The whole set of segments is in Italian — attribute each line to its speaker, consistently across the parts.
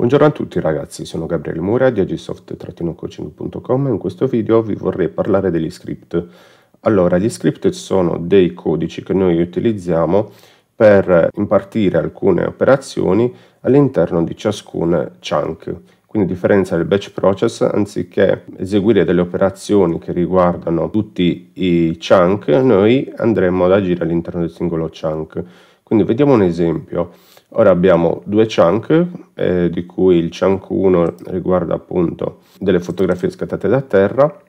Speaker 1: Buongiorno a tutti ragazzi, sono Gabriele Mura di agisoft-coaching.com e in questo video vi vorrei parlare degli script. Allora, gli script sono dei codici che noi utilizziamo per impartire alcune operazioni all'interno di ciascun chunk. Quindi a differenza del batch process, anziché eseguire delle operazioni che riguardano tutti i chunk, noi andremo ad agire all'interno del singolo chunk. Quindi vediamo un esempio. Ora abbiamo due chunk, eh, di cui il chunk 1 riguarda appunto delle fotografie scattate da terra,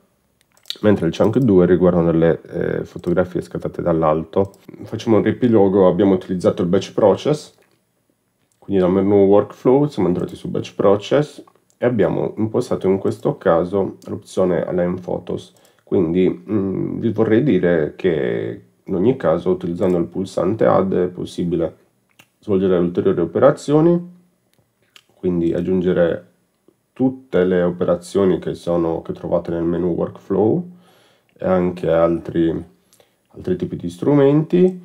Speaker 1: mentre il chunk 2 riguarda delle eh, fotografie scattate dall'alto. Facciamo un riepilogo, abbiamo utilizzato il batch process, quindi dal menu workflow siamo entrati su batch process e abbiamo impostato in questo caso l'opzione align photos. Quindi mh, mm, vi vorrei dire che in ogni caso utilizzando il pulsante add è possibile svolgere ulteriori operazioni, quindi aggiungere tutte le operazioni che, sono, che trovate nel menu workflow e anche altri, altri tipi di strumenti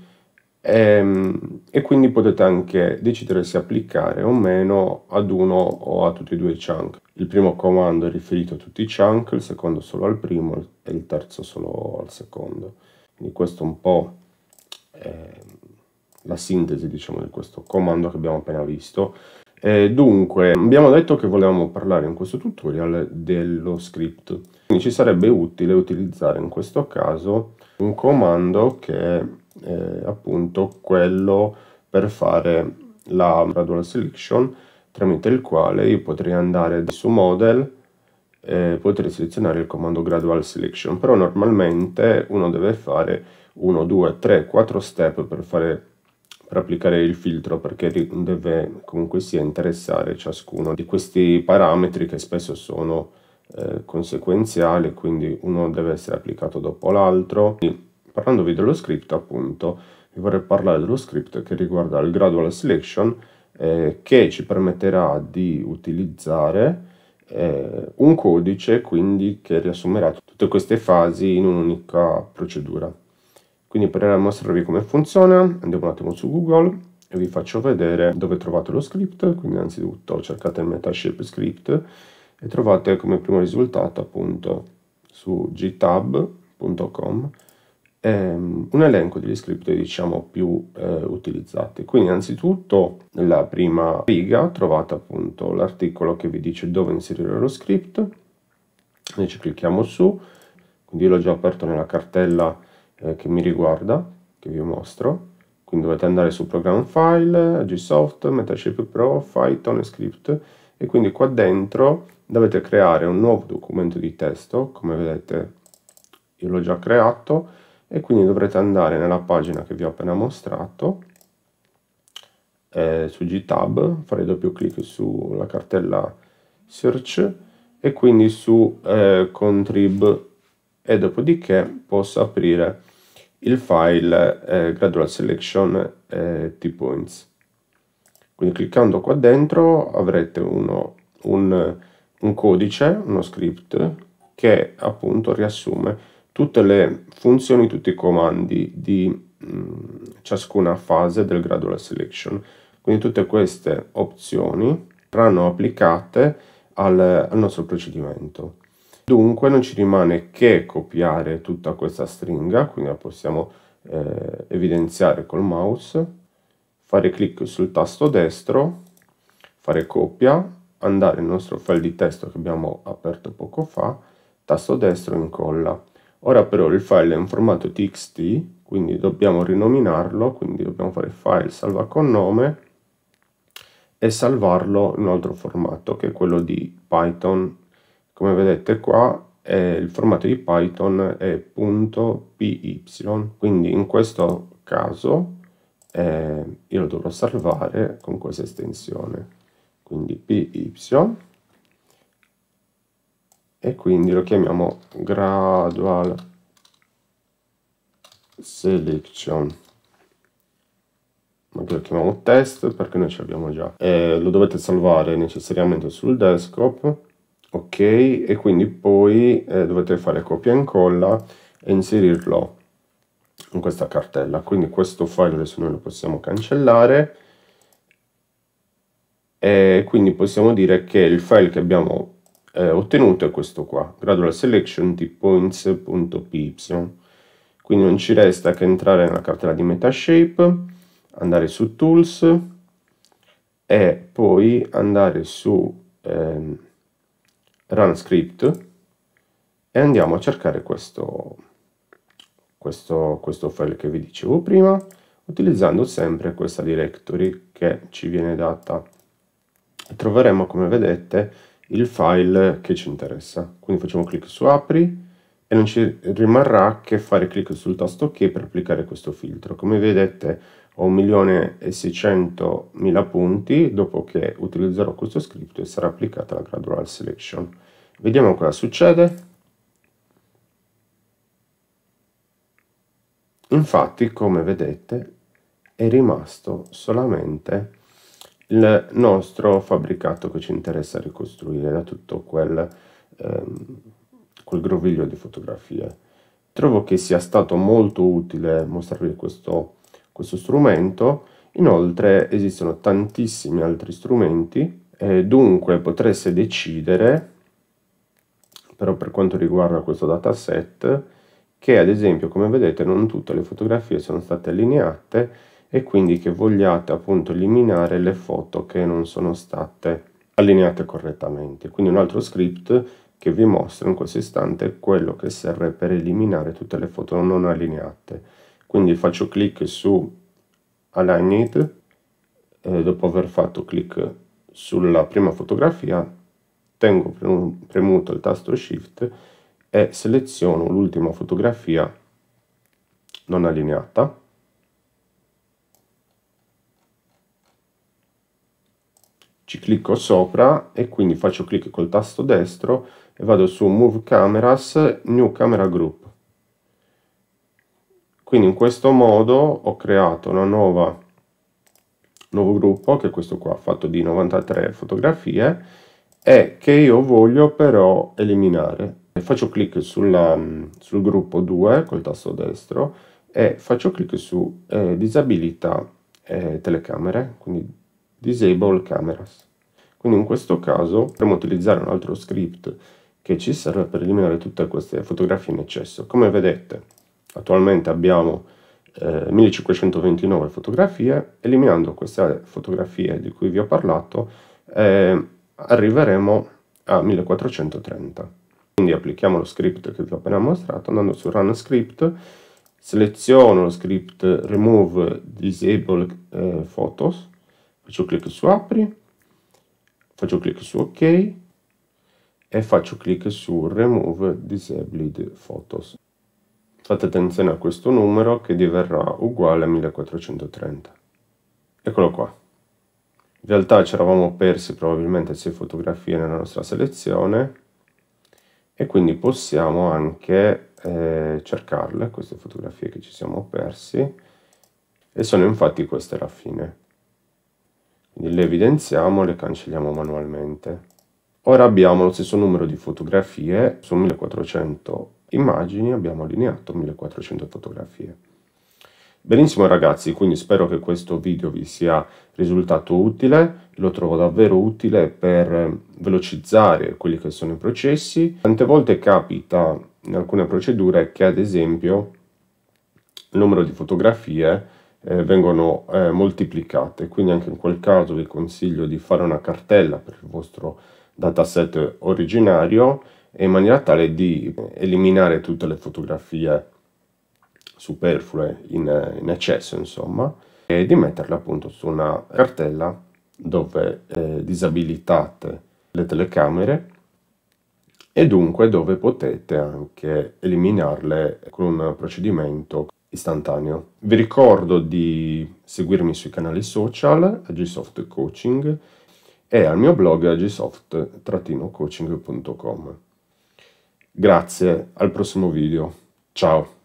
Speaker 1: e, ehm, e, quindi potete anche decidere se applicare o meno ad uno o a tutti e due i chunk. Il primo comando è riferito a tutti i chunk, il secondo solo al primo e il terzo solo al secondo. Quindi questo un po' la sintesi diciamo, di questo comando che abbiamo appena visto. E dunque, abbiamo detto che volevamo parlare in questo tutorial dello script, quindi ci sarebbe utile utilizzare in questo caso un comando che è eh, appunto quello per fare la gradual selection tramite il quale io potrei andare su model e potrei selezionare il comando gradual selection però normalmente uno deve fare 1, 2, 3, 4 step per fare per applicare il filtro perché deve comunque sia interessare ciascuno di questi parametri che spesso sono eh, conseguenziali quindi uno deve essere applicato dopo l'altro parlandovi dello script appunto vi vorrei parlare dello script che riguarda il gradual selection eh, che ci permetterà di utilizzare eh, un codice quindi che riassumerà tutte queste fasi in un'unica procedura quindi per mostrarvi come funziona andiamo un attimo su Google e vi faccio vedere dove trovate lo script. Quindi innanzitutto cercate il Metashape script e trovate come primo risultato appunto su github.com ehm, un elenco degli script diciamo più eh, utilizzati quindi innanzitutto nella prima riga trovate appunto l'articolo che vi dice dove inserire lo script noi ci clicchiamo su quindi l'ho già aperto nella cartella eh, che mi riguarda, che vi mostro. Quindi dovete andare su Program File, Gsoft, Metashape Pro, Python e Script e quindi qua dentro dovete creare un nuovo documento di testo, come vedete io l'ho già creato e quindi dovrete andare nella pagina che vi ho appena mostrato eh, su GitHub, fare doppio clic sulla cartella search e quindi su eh, contrib e dopodiché posso aprire il file eh, gradual selection eh, t-points. quindi cliccando qua dentro avrete uno, un, un codice uno script che appunto riassume tutte le funzioni tutti i comandi di mh, mm, ciascuna fase del gradual selection quindi tutte queste opzioni saranno applicate al, al nostro procedimento Dunque non ci rimane che copiare tutta questa stringa, quindi la possiamo eh, evidenziare col mouse, fare clic sul tasto destro, fare copia, andare nel nostro file di testo che abbiamo aperto poco fa, tasto destro incolla. Ora però il file è in formato txt, quindi dobbiamo rinominarlo, quindi dobbiamo fare file salva con nome e salvarlo in un altro formato che è quello di Python come vedete qua eh, il formato di Python è .py, quindi in questo caso eh, io lo dovrò salvare con questa estensione, quindi py e quindi lo chiamiamo gradual selection anche lo chiamiamo test perché noi ce l'abbiamo già e eh, lo dovete salvare necessariamente sul desktop ok e quindi poi eh, dovete fare copia e incolla e inserirlo in questa cartella quindi questo file adesso noi lo possiamo cancellare e quindi possiamo dire che il file che abbiamo eh, ottenuto è questo qua gradual selection di points.py quindi non ci resta che entrare nella cartella di metashape andare su tools e poi andare su ehm, run script e andiamo a cercare questo, questo, questo file che vi dicevo prima utilizzando sempre questa directory che ci viene data e troveremo come vedete il file che ci interessa quindi facciamo clic su apri e non ci rimarrà che fare clic sul tasto ok per applicare questo filtro come vedete ho 1.600.000 punti, dopo che utilizzerò questo script e sarà applicata la gradual selection. Vediamo cosa succede. Infatti, come vedete, è rimasto solamente il nostro fabbricato che ci interessa ricostruire da tutto quel, ehm, quel groviglio di fotografie. Trovo che sia stato molto utile mostrarvi questo questo strumento. Inoltre esistono tantissimi altri strumenti, eh, dunque potreste decidere, però per quanto riguarda questo dataset, che ad esempio come vedete non tutte le fotografie sono state allineate e quindi che vogliate appunto eliminare le foto che non sono state allineate correttamente. Quindi un altro script che vi mostra in questo istante è quello che serve per eliminare tutte le foto non allineate quindi faccio clic su align it eh, dopo aver fatto clic sulla prima fotografia tengo premuto il tasto shift e seleziono l'ultima fotografia non allineata ci clicco sopra e quindi faccio clic col tasto destro e vado su Move Cameras, New Camera Group quindi in questo modo ho creato una nuova un nuovo gruppo che è questo qua fatto di 93 fotografie e che io voglio però eliminare faccio clic sulla, ehm, sul gruppo 2 col tasto destro e faccio clic su eh, disabilita eh, telecamere quindi disable cameras quindi in questo caso potremmo utilizzare un altro script che ci serve per eliminare tutte queste fotografie in eccesso come vedete Attualmente abbiamo eh, 1529 fotografie, eliminando queste fotografie di cui vi ho parlato eh, arriveremo a 1430. Quindi applichiamo lo script che vi ho appena mostrato, andando su Run Script, seleziono lo script Remove Disable eh, Photos, faccio clic su Apri, faccio clic su Ok e faccio clic su Remove Disabled Photos. Fate attenzione a questo numero che diverrà uguale a 1430. Eccolo qua. In realtà ci eravamo persi probabilmente 6 fotografie nella nostra selezione e quindi possiamo anche eh, cercarle, queste fotografie che ci siamo persi, e sono infatti queste alla fine. Quindi le evidenziamo e le cancelliamo manualmente. Ora abbiamo lo stesso numero di fotografie su 1430 immagini abbiamo allineato 1400 fotografie. Benissimo ragazzi, quindi spero che questo video vi sia risultato utile, lo trovo davvero utile per velocizzare quelli che sono i processi. Tante volte capita in alcune procedure che ad esempio il numero di fotografie eh, vengono eh, moltiplicate, quindi anche in quel caso vi consiglio di fare una cartella per il vostro dataset originario in maniera tale di eliminare tutte le fotografie superflue in, in eccesso, insomma, e di metterle appunto su una cartella dove eh, disabilitate le telecamere e dunque dove potete anche eliminarle con un procedimento istantaneo. Vi ricordo di seguirmi sui canali social Gsoft Coaching e al mio blog agisoft coachingcom Grazie, al prossimo video. Ciao.